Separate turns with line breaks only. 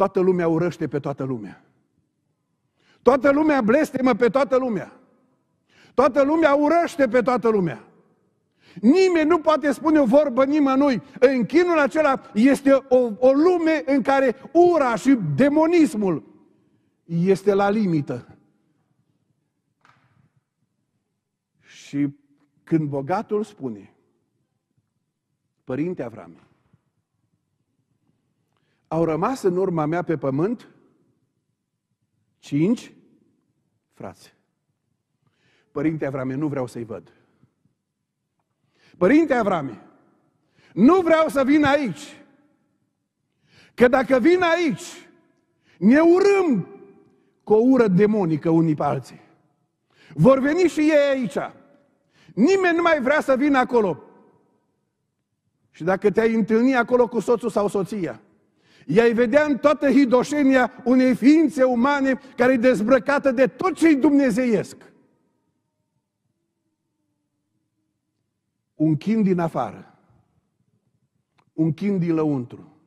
Toată lumea urăște pe toată lumea. Toată lumea blestemă pe toată lumea. Toată lumea urăște pe toată lumea. Nimeni nu poate spune o vorbă nimănui. În chinul acela este o, o lume în care ura și demonismul este la limită. Și când bogatul spune, Părinte Avrame, au rămas în urma mea pe pământ cinci frați. Părinte Avrame, nu vreau să-i văd. Părinte Avrame, nu vreau să vin aici. Că dacă vin aici, ne urâm cu o ură demonică unii pe alții. Vor veni și ei aici. Nimeni nu mai vrea să vină acolo. Și dacă te-ai întâlni acolo cu soțul sau soția, ea vedea în toată hidoșenia unei ființe umane care e dezbrăcată de tot ce-i dumnezeiesc. Un chin din afară, un chin din lăuntru,